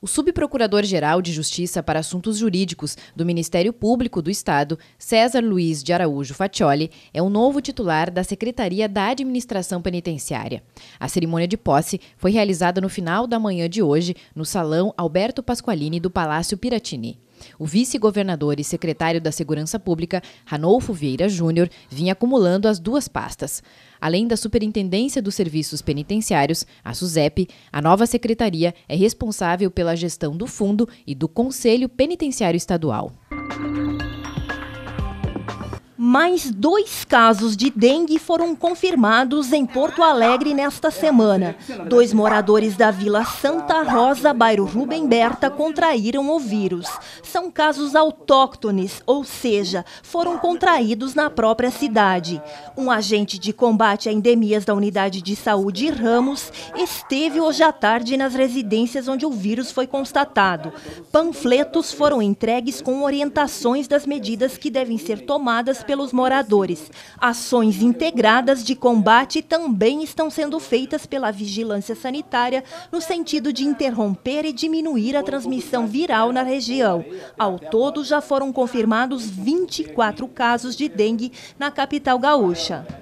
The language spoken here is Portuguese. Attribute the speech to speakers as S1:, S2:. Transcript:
S1: O subprocurador-geral de Justiça para Assuntos Jurídicos do Ministério Público do Estado, César Luiz de Araújo Faccioli, é o novo titular da Secretaria da Administração Penitenciária. A cerimônia de posse foi realizada no final da manhã de hoje, no Salão Alberto Pasqualini do Palácio Piratini. O vice-governador e secretário da Segurança Pública, Ranolfo Vieira Júnior, vinha acumulando as duas pastas. Além da Superintendência dos Serviços Penitenciários, a SUSEP, a nova secretaria é responsável pela gestão do fundo e do Conselho Penitenciário Estadual.
S2: Mais dois casos de dengue foram confirmados em Porto Alegre nesta semana. Dois moradores da Vila Santa Rosa, bairro Rubem Berta, contraíram o vírus. São casos autóctones, ou seja, foram contraídos na própria cidade. Um agente de combate a endemias da unidade de saúde Ramos esteve hoje à tarde nas residências onde o vírus foi constatado. Panfletos foram entregues com orientações das medidas que devem ser tomadas pelos moradores. Ações integradas de combate também estão sendo feitas pela vigilância sanitária no sentido de interromper e diminuir a transmissão viral na região. Ao todo, já foram confirmados 24 casos de dengue na capital gaúcha.